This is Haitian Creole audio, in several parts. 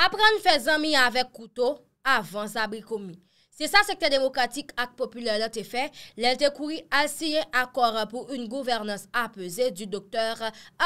apren fè zan mi avè koutou avans abri komi. Se sa sekte demokratik ak popule lè te fè, lè te koui asye akor pou un governans apese du doktèr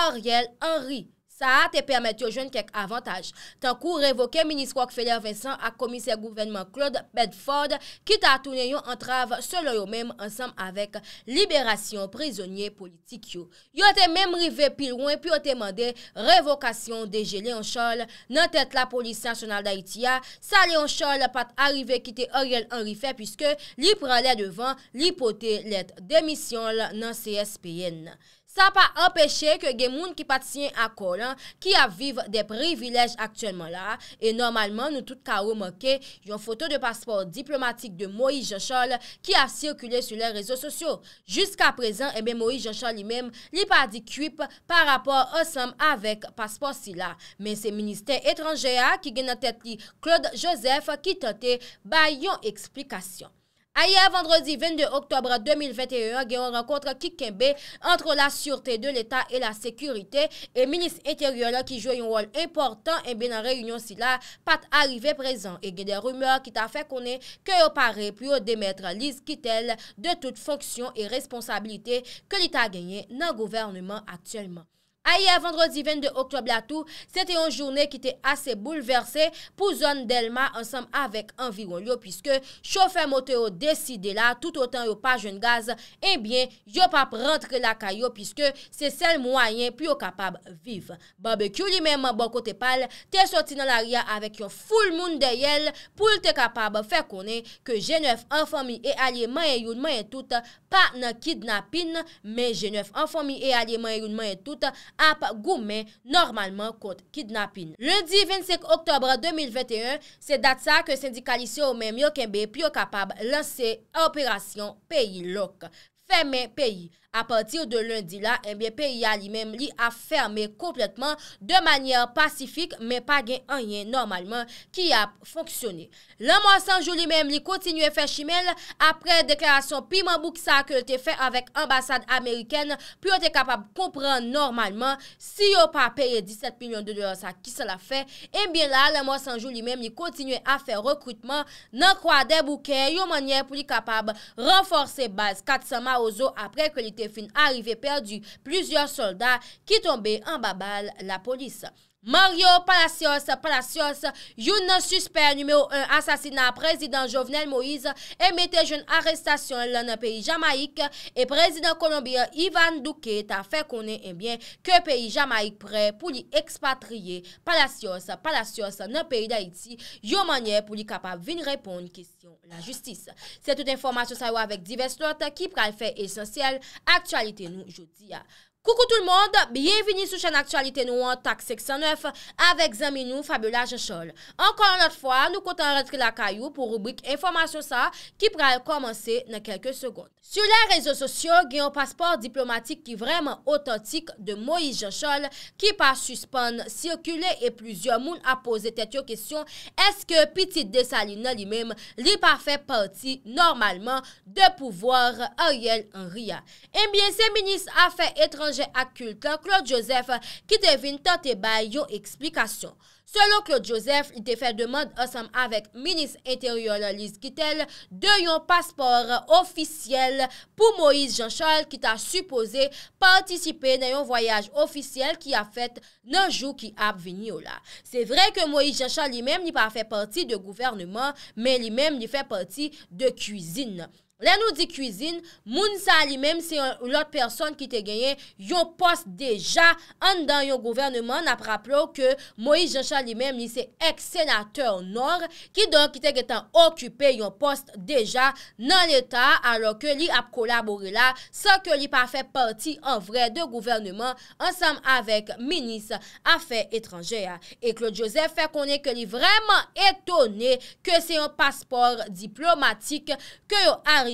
Ariel Henry. Sa a te permetyo jwen kek avantaj. Tan kou revoke Ministro Akfeller Vincent ak komise gouvenman Claude Bedford ki ta atounen yon antrav se lo yo menm ansam avek liberasyon prezonye politik yo. Yo te menm rive pil ouen pi yo te mande revokasyon deje Leonchol nan tet la polisi ansonal da Itiya. Sa Leonchol pat arrive kite oriel anrifè pwiske li pran lè devan lipote let demisyon nan CSPN. Sa pa empèche ke gen moun ki patien akoran ki aviv de privilej aktuelman la. E normalman nou tout ka ou mokè yon foto de paspor diplomatik de Moïse Jochol ki a sirkule sou le rezo sosyo. Juska prezen ebe Moïse Jochol li mem li pa di kuip par rapor osam avek paspor si la. Men se ministè etranjea ki gen an tèt li Claude Joseph ki tètè bay yon eksplikasyon. Ayer, vendredi 22 oktobre 2021, gen yon renkontre ki kembe antre la surete de l'Etat et la sekurite, e minis interior ki jo yon wol important eh en ben an reyunyon si la pat arive prezen. E gen de rumeur ki ta fe konen ke yo pare pou yo demetre lis ki tel de tout fonksyon et responsabilite ke li ta genyen nan governement aktuelman. A ye vendredi 22 oktob eh la tou, sete yon jounen ki te ase bouleverse pou zon delman ansam avek anviron yo, piske choufer mote yo deside la, tout otan yo pa joun gaz, enbyen, yo pa rentre la kayo, piske se sel mwanyen pou yo kapab vive. Ba be kyou li menman bon kote pal, te soti nan la ria avek yon foul moun de yel pou lte kapab fe konen ke jenef anfomi e alye mayen yon mayen tout, pa nan kidnapin, men jenef anfomi e alye mayen yon mayen tout, ap goumen normalman kote kidnapin. Lundi 25 oktobre 2021, se dat sa ke sindikalise ou men myo kembe pyo kapab lanse operasyon peyi lok. Feme peyi. a patir de lundi la, mbe pe ya li mem li a ferme kompletman de manyan pasifik, me pa gen anyen normalman ki a fonksyone. La mwa sanjou li mem li kontinue fe chimel, apre deklarasyon Pimambou ki sa a kele te fe avèk ambasade Ameriken, pi yo te kapab komprende normalman si yo pa peye 17 milyon de lor sa ki se la fe, mbe la la mwa sanjou li mem li kontinue a fe rekrutman nan kwa de bouke, yo manyan pou li kapab renforse base katsama ozo apre ke li te fin arrivé perdu plusieurs soldats qui tombaient en babal la police. Mario Palacios, Palacios, yon nansusper numeo 1 asasina prezident Jovenel Moïse, emete joun arrestasyon lan nan peyi Jamaik, e prezident Kolombia Ivan Duque ta fe konen eh enbyen ke peyi Jamaik pre pou li ekspatriye Palacios, Palacios, nan peyi Daiti, yon manye pou li kapab vin repon kestyon la justis. Se tout informasyon sa yo avek divers not ki pre alfe esensyel, aktualite nou jouti ya. Koukou tout l'monde, bienveni sou chan aktualite nou an Tak 609 avek zaminou Fabula Jechol. Ankon anot fwa, nou kontan rentre la kayou pou rubrik Informasyon Sa ki pral komanse nan kelke sekonde. Sou la rezo sosyo, gen yon paspor diplomatik ki vreman otantik de Moïse Jechol ki pa suspane sirkule e plouzyon moun apose tet yo kesyon eske piti de sali nan li mem li pa fe parti normalman de pouvoar a yel an ria. Emyen, eh se minis a fe etran A kulta Claude Joseph ki te vin tante bay yon eksplikasyon. Selon Claude Joseph, li te fè deman ansam avèk minis interior la lis ki tel de yon paspor ofisyel pou Moïse Jean Charles ki ta suppose patisipe nan yon voyaj ofisyel ki a fèt nan jou ki ap vini yo la. Se vre ke Moïse Jean Charles li mèm li pa fè parti de gouvernement, men li mèm li fè parti de kuzine. Lè nou di kouzine, moun sa li mèm se yon lot persoun ki te genyen yon post deja an dan yon gouvernement napraplo ke Moïse Jean-Charles li mèm li se ek senateur nor ki don ki te genyen okupè yon post deja nan l'Etat alò ke li ap kolaborè la sa ke li pa fè parti an vre de gouvernement ansam avèk minis afè etranjè. E Claude Joseph fè konè ke li vreman etonè ke se yon paspor diplomatik ke yon ari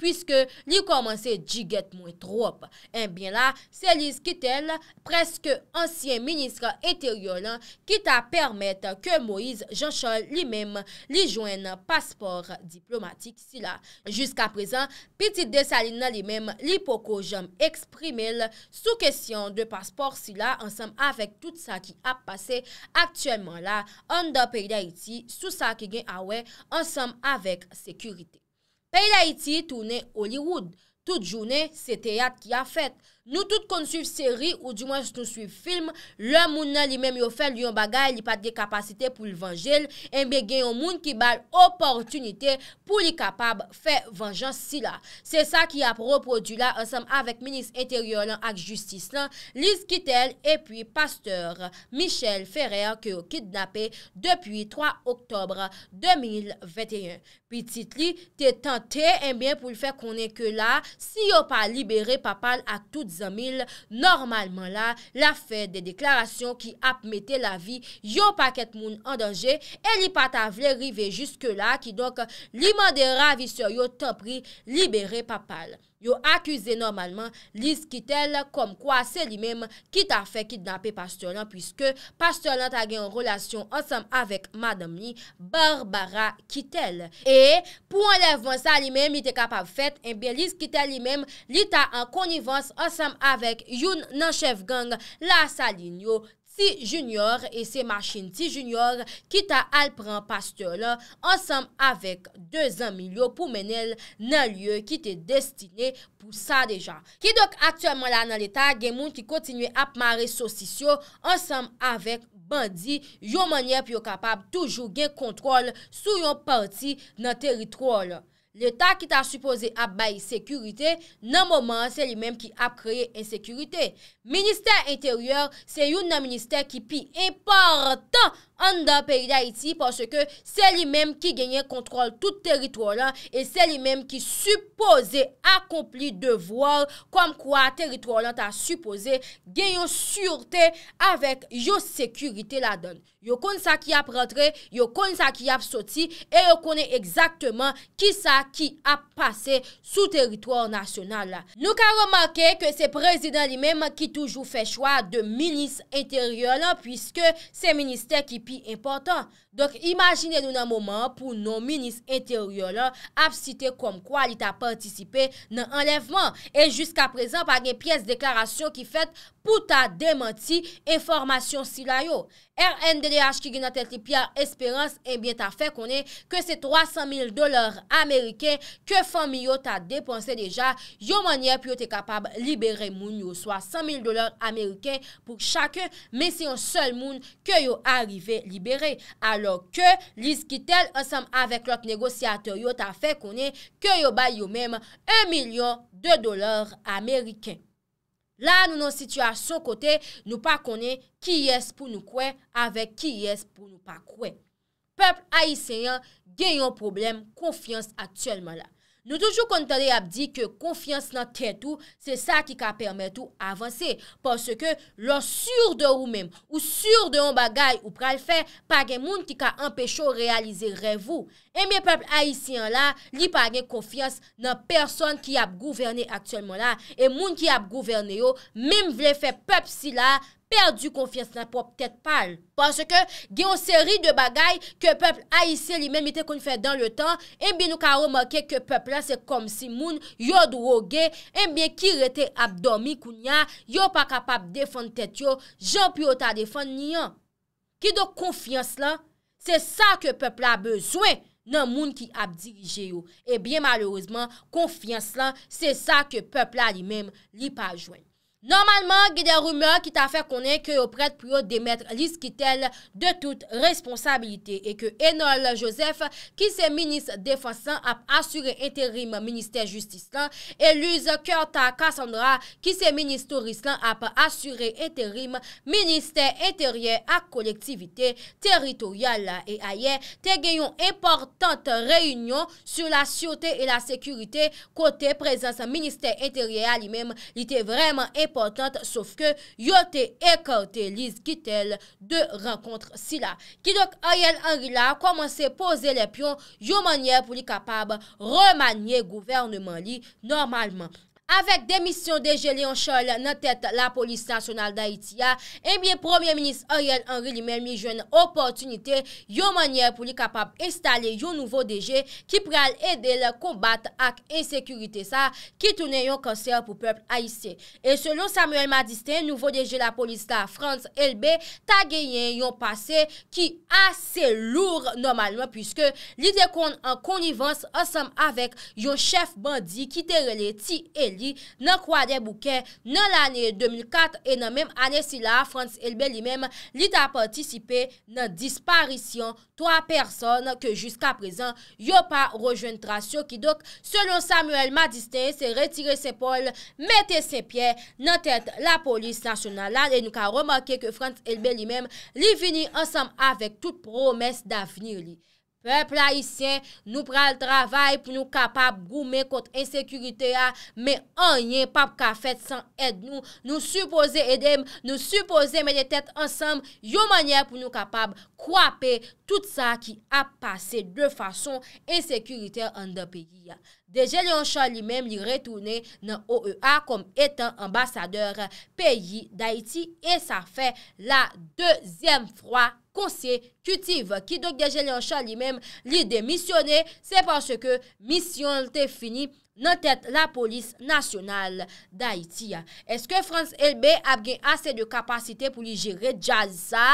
pwiske li komanse jiget mwen trope. Enbyen eh la, Selis Kitel, preske ansyen ministre eteryolan, kita permette ke Moise Jean-Charles li mem li jwen paspor diplomatik sila. Juska prezan, Petite de Salina li mem li poko jom eksprimel sou kesyon de paspor sila ansenm avek tout sa ki ap pase. Aktiyenman la, an da peri da iti sou sa ki gen awe ansenm ah avek sekurite. fey la iti toune Hollywood, tout joune seteyat ki afet. Nou tout kon suif seri ou di mwen se nou suif film, lè moun nan li mèm yo fèl li yon bagay li pat de kapasite pou l'venjèl eh en bè gen yon moun ki bal oportunite pou li kapab fè venjèl si la. Se sa ki apropo du la, ansem avèk minis interior lan ak justis lan, lis ki tel epwi pasteur Michel Ferrer ki yo kidnapè depwi 3 oktobre 2021. Pi titli, te tante en eh bè pou l'fè konen ke la si yo pa liberè papal ak tout zi. an mil, normalman la, la fe de deklarasyon ki ap mette la vi yo paket moun an denje e li pat avle rive juske la ki donk li mande ravi se yo topri libere papal. Yo akuse normalman Liz Kittel kom kwa se li menm ki ta fekid na pe Pastelan pwiske Pastelan ta gen yon relasyon ansam avek madam ni Barbara Kittel. E pou enlevan sa li menm ite kapav fet eh enbe Liz Kittel li menm li ta an konivans ansam avek yon nanchef gang la salin yo. Si jinyor e se machin ti jinyor ki ta alpran pasteur la ansam avek de zanmil yo pou menel nan lye ki te destine pou sa deja. Ki dok aktiyanman la nan leta gen moun ki kontinye apmare sosisyo ansam avek bandi yon manye pyo kapab toujou gen kontrol sou yon parti nan teritro la. Le ta ki ta supose ap bayi sekurite, nan moman se li menm ki ap kreye ensekurite. Ministè intèryèr, se yon nan ministè ki pi importan. an dan peyi la iti, porske se li menm ki genye kontrol tout teritro lan, e se li menm ki supose akompli devor kom kwa teritro lan ta supose, genyo surte avek yo sekurite la don. Yo kon sa ki ap rentre, yo kon sa ki ap soti, e yo konen egzaktman ki sa ki ap pase sou teritro nasyonal la. Nou ka remake ke se prezident li menm ki toujou fe chwa de minis interyon la, pwiske se minister ki pi important. Donk imajine nou nan mouman pou nou minis enteoryon la ap site kom kwa li ta patisipe nan enlevman e jiska prezan pa gen piyes deklarasyon ki fet pou ta dementi informasyon si la yo. R.N.D.D.H. ki gen a telte pi a esperans, e eh bie ta fe konen ke se 300.000 dolar Ameriken ke fami yo ta depanse deja, yo manye pi yo te kapab libere moun yo, so a 100.000 dolar Ameriken pou chake, men se yon sol moun ke yo arive libere, alo ke lis ki tel ansam avek lok negosyater yo ta fe konen ke yo bay yo mem 1.000.000 dolar Ameriken. La nou nou sityo a sou kote, nou pa kone ki yes pou nou kwe, avek ki yes pou nou pa kwe. Pepl a isenyan genyon problem konfians aktuelman la. Nou toujou kon tade ap di ke konfians nan tèt ou, se sa ki ka permèt ou avanse. Pase ke lò sur de ou mèm, ou sur de ou bagay ou pral fè, pa gen moun ki ka anpecho realize revou. E eh mè pepl haisyen la, li pa gen konfians nan person ki ap gouverne aktuelman la, e moun ki ap gouverne yo, mèm vle fè pep si la, Perdu konfians la pou ap tet pal. Paske gen yon seri de bagay ke pepl aise li menmite kon fè dan le tan, en bin nou karo manke ke pepl la se kom si moun yon dwo ge, eh en bin ki rete ap domi kounya, yon pa kapap defon tet yo, janp yon ta defon niyan. Ki do konfians la, se sa ke pepl la bezwen nan moun ki ap dirije yo. E eh bin malouzman, konfians la, se sa ke pepl la li menm li pa jwen. Normalman, gè de rumeur ki ta fè konè kè yo prèd pou yo demètre lis ki tèl de tout responsabilite. E kè Enol Josef ki se minis defansan ap asure enterim minister justis lan. E Luz Kerta Kassandra ki se minis touris lan ap asure enterim minister enterier ak kolektivite teritorial la. E aye te gè yon importante reynyon sou la syote e la sekurite kote prezans minister enterier alimem li te vreman importante. sauf ke yote e kaote Liz Gittel de renkontre si la. Ki dok Ariel Anguila komanse pose le pyon yo manye pou li kapab remanye gouverneman li normalman. Avèk demisyon de jèlè yon chòl nan tèt la polis nasyonal d'Haïti ya, e bie Premier Ministre Ariel Henry Limer mi jwen opotunite yon manyer pou li kapap estalè yon nouvo de jè ki pral edè lè kombat ak ensekurite sa ki tounè yon kanser pou pèp aïsè. E selon Samuel Madistè, nouvo de jèlè polis la France LB tagè yon pase ki asè lour normalman pwiske li de kon an konivans ansam avèk yon chef bandi ki tè relè ti el. Li nan kwa de bouke nan l ane 2004 e nan menm ane sila Frantz Elbe li menm li ta patisipe nan disparisyon 3 person ke jiska prezan yo pa rejoen trasyon ki dok selon Samuel Madiste se retire sepol mette sepye nan tete la polis nasyonal. La li nou ka remake ke Frantz Elbe li menm li vini ansam avek tout promes da venir li. Vè playisyen, nou pral travay pou nou kapap goume kote ensekurite ya, mè anyen pap ka fèt san ed nou, nou supose edem, nou supose mè de tèt ansam, yo manyè pou nou kapap kwape tout sa ki ap pase de fason ensekurite an de peyi ya. Dejeli Anchan li men li retoune nan OEA kom etan ambasadeur peyi Daichi e sa fe la dezyem fwa konsye kutiv ki dok Dejeli Anchan li men li demisyone se panse ke misyon te fini. nan tèt la polis nasyonal d'Haïti ya. Eske Frans Elbe ap gen ase de kapasite pou li jere dja lisa,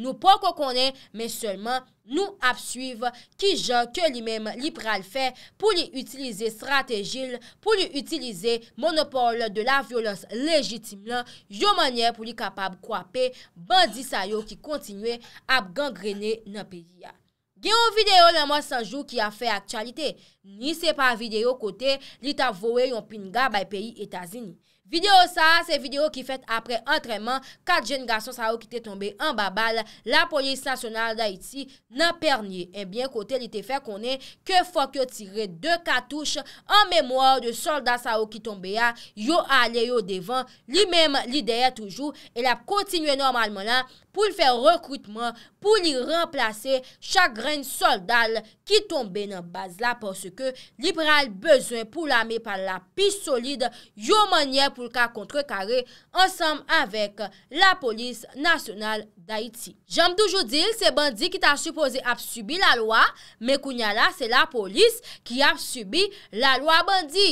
nou pou konen, men selman nou ap suive ki jan ke li mem li pral fè pou li utilize stratejil, pou li utilize monopole de la violons lejitim lan yo manye pou li kapab kwape bandisa yo ki kontinue ap gangrene nan peyi ya. Gen yon videyo nan moun sanjou ki a fe aktualite, ni se pa videyo kote li ta vowe yon pinga bay peyi etazini. Videyo sa, se videyo ki fet apre antreman, kat jen gason sa ou ki te tombe an babal, la polis nasyonal da iti nan pernie. E eh bien kote li te fe konen ke fok yo tire de katouche an memwa ou de soldat sa ou ki tombe ya, yo ale yo devan, li menm li deye toujou, el ap kontinue normalman la, pou l'fè rekrutman, pou l'i remplase chakren soldal ki tombe nan baz la pors ke liberal bezwen pou l'ame par la pis solide yon manye pou l'ka kontre kare ansam avèk la polis nasyonal d'Haïti. J'am doujou dil se bandi ki ta supose ap subi la loa, men kounya la se la polis ki ap subi la loa bandi.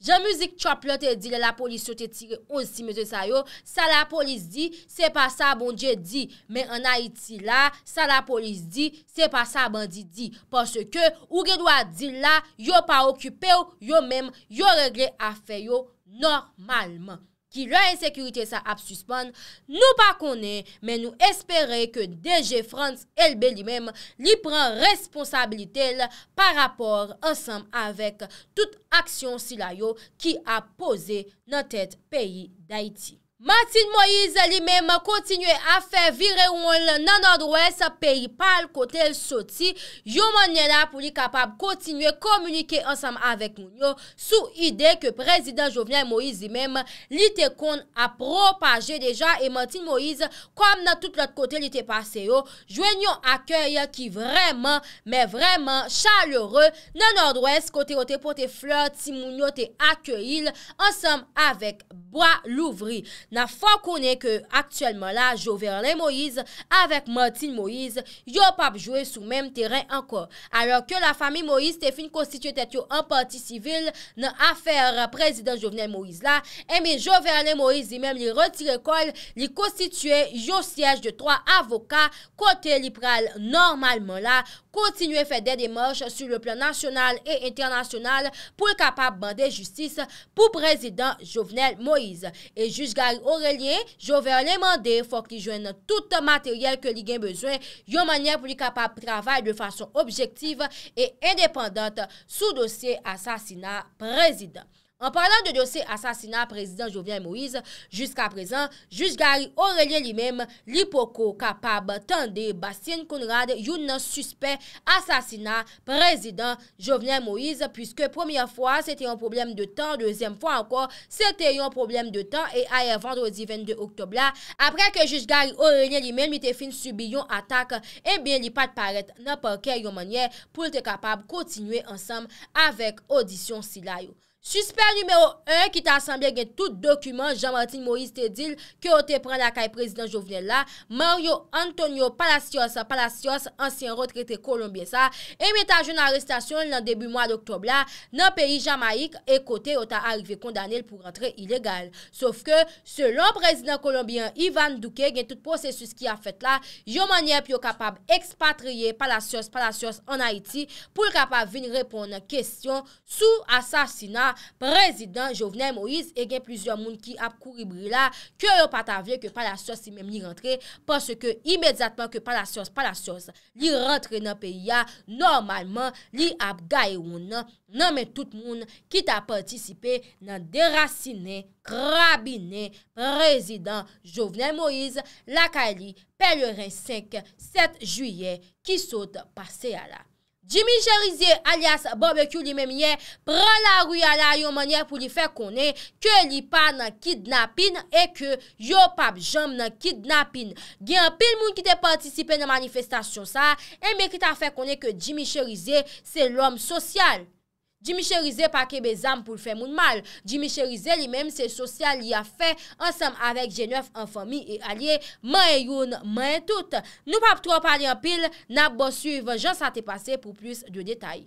Je mouzik tchop lote di le la polis sote tire ons si mouzik sa bon yo, sa la polis di, se pa sa bon dje di, men an Haiti la, sa la polis di, se pa sa bandi di, parce ke ou ge do a di la, yo pa okupe yo, yo mem, yo regle a fe yo normalman. ki la insekurite sa ap suspan, nou pa konen, men nou espere ke DG France elbe li mem li pran responsabili tel pa rapor ansam avek tout aksyon Silayo ki ap pose nan tet peyi Daiti. Martin Moïse li mèm kontinue a fè virè ouan nan Nord-Ouest peyi pal kote l soti. Yo man nè la pou li kapab kontinue komunike ansam avèk moun yo sou ide ke prezident Jovenel Moïse li mèm li te kon a propaje dejan. E Martin Moïse kom nan tout lat kote li te pase yo, jwen yon akèy ki vreman, mè vreman chaleure nan Nord-Ouest kote yo te pote fleur ti moun yo te akèy il ansam avèk Bois Louvrye. nan fwa konen ke aktuelman la Joverle Moïse, avek Martin Moïse, yo pap jwe sou mem teren ankor. Alor ke la fami Moïse te fin konstituye tet yo an parti sivil nan afer prezident Jovenel Moïse la, eme Joverle Moïse di men li retire kol li konstituye yo siyej de tro avoka kote liberal normalman la, kontinue fède de mòche sou le plan nasyonal e internasyonal pou l kapap bande justice pou prezident Jovenel Moïse. E jush gale Aurelien Jover lè mandè fò ki jwen nou tout materyèl ke li gen bezwen yon manè pou li kapab travèl de fason objektiv e indépendant sou dosye asasina prezident. An parlant de dosi asasina prezident Jovian Moïse, jusqu'a prezant, jujgari Aurelien Limem, li poko kapab tende Bastien Konrad, yon nan suspe asasina prezident Jovian Moïse, pwiske pwemye fwa, se te yon problem de tan, dezem fwa ankor, se te yon problem de tan, e aè vendredi 22 oktobla, apre ke jujgari Aurelien Limem, ite fin subi yon atak, e eh ben li pat paret nan pake yon manye, pou te kapab kontinwe ansam avek odisyon silayou. Suspèl numéro 1 ki ta asambye gen tout dokumen Jean-Martin Moïse Tedil ke o te pren la kaye prezident Jovenel la, Mario Antonio Palacios, Palacios, ansyen retrete Kolombien sa, eme ta joun arrestasyon nan debu mwa l'oktober la, nan peyi Jamaik e kote o ta arive kondanel pou rentre ilegal. Sof ke, selon prezident Kolombien Ivan Duque, gen tout prosesus ki a fèt la, yo manye ap yo kapab ekspatriye Palacios, Palacios an Haiti pou l kapab vin repon nan kestyon sou asasina Prezident Jovenel Moïse e gen plizyon moun ki ap kouribri la Kyo yo pat avye ke pala sos si menm ni rentre Paske imedzatman ke pala sos, pala sos Li rentre nan peya, normalman li ap gaye moun Nan men tout moun ki ta patisipe nan derasine, krabine Prezident Jovenel Moïse, lakali pelerin 5, 7 juyen Ki sote pase ala Jimmy Cherizier alias barbecue li memye pran la rouyala yo manye pou li fe konen ke li pa nan kidnapin e ke yo pap jom nan kidnapin. Gen pil moun ki te patisipe nan manifestasyon sa e mekita fe konen ke Jimmy Cherizier se lom sosyal. Dimichirize pake bezam pou fè moun mal, dimichirize li mèm se sosyal li a fè ansèm avèk jenyef an fòmi e alye, mè youn, mè tout. Nou pap tro pali an pil, nap bò suiv, jan sa te pase pou plus de detay.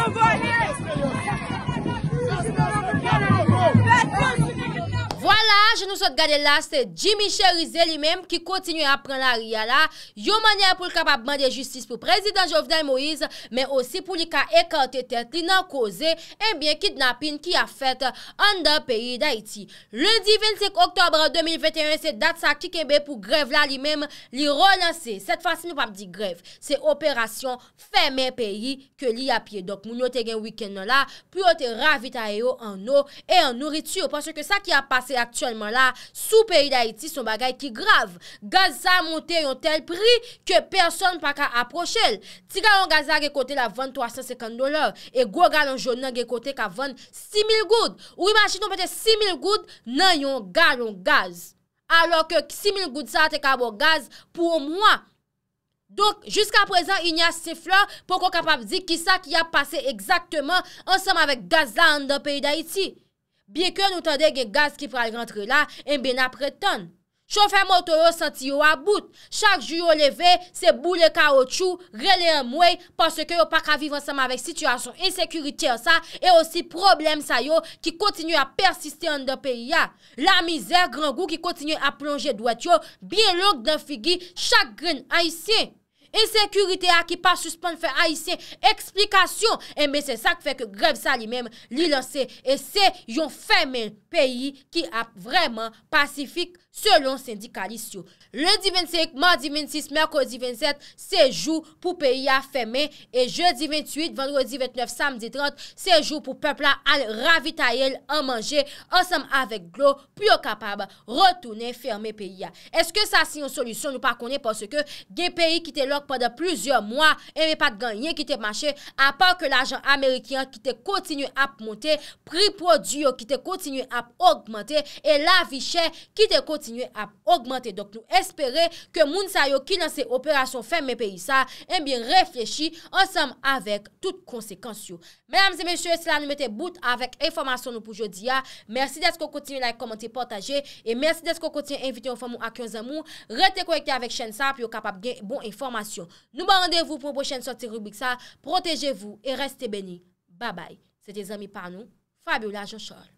Je nou sot gade laste Jimmy Cherize li mem Ki kontinu apren la ria la Yo manye pou l kapabman de justice Pou prezident Jovdan Moise Men osi pou li ka ekante tet Li nan koze Ebyen eh kidnapping ki a fete An da peyi da iti Ledi 25 Oktober 2021 Se dat sa ki kebe pou grev la li mem Li relanse Set fasi nou pap di grev Se operasyon femen peyi Ke li apye Dok moun yo te gen wiken no la Pou yo te ravita yo an no E an nouritur Paswe ke sa ki a pase aktu Sou peyi da iti son bagay ki grav Gazza monte yon tel pri Ke person pa ka aprochel Ti galon gazza ge kote la 2350 dolar E go galon jounan ge kote Ka ven 6000 goud Ou imajinon pete 6000 goud Nan yon galon gaz Alo ke 6000 goud sa te ka bo gaz Po mwa Donk jiska prezan inya sif la Poko kapav di ki sa ki a pase Eksakteman ansam avek gazza An dan peyi da iti Biye ke nou tade gen gaz ki pral rentre la, en ben apretan. Chofè mouto yo santi yo about. Chak ju yo leve, se boule ka o chou, rele an mwe, parce ke yo pak aviv ansama vek situasyon insekurite an sa, e osi problem sa yo ki kontinu a persisten an de peri ya. La mizer, grangou ki kontinu a plonje dwet yo, biye long dan figi, chak gren a isye. E sekurite eh a ki pa suspon fè a y se eksplikasyon. E mè se sa k fè ke grev sa li mèm li lanse. E se yon femen peyi ki ap vreman pasifik. selon syndikalist yo. Le 10-25, Mardi 26, Merkouz 10-27, sejou pou P.I.A. feme e Jeudi 28, Vendredi 29, Samdi 30, sejou pou pepla al ravitayel an manje ansam avek glo, pi yo kapab rotounen ferme P.I.A. Eske sa si yon solusyon nou pa konen porske gen P.I.A. ki te lok pwede pluzyon mwa, eme pat ganyen ki te mache apan ke l'ajan Amerikyan ki te kontinu ap monte, pri produyo ki te kontinu ap augmente e la vi chè ki te kontinu Moun sa eh yo ki nan se operasyon fèm mè peyi sa, mbien reflechi ansam avèk tout konsekans yo. Mèdames et mèsyors, sila nou mette bout avèk informasyon nou pou jodi ya. Mersi desko koutinye like, komenti, portaje. E mersi desko koutinye invite yon famou akyon zanmou. Rete kouekte avèk chen sa, pi yo kapap gen bon informasyon. Nou ba randevou pou mwen chen sa ti rubik sa. Protejevou e reste beni. Babay. Se te zami par nou, Fabiola Jochol.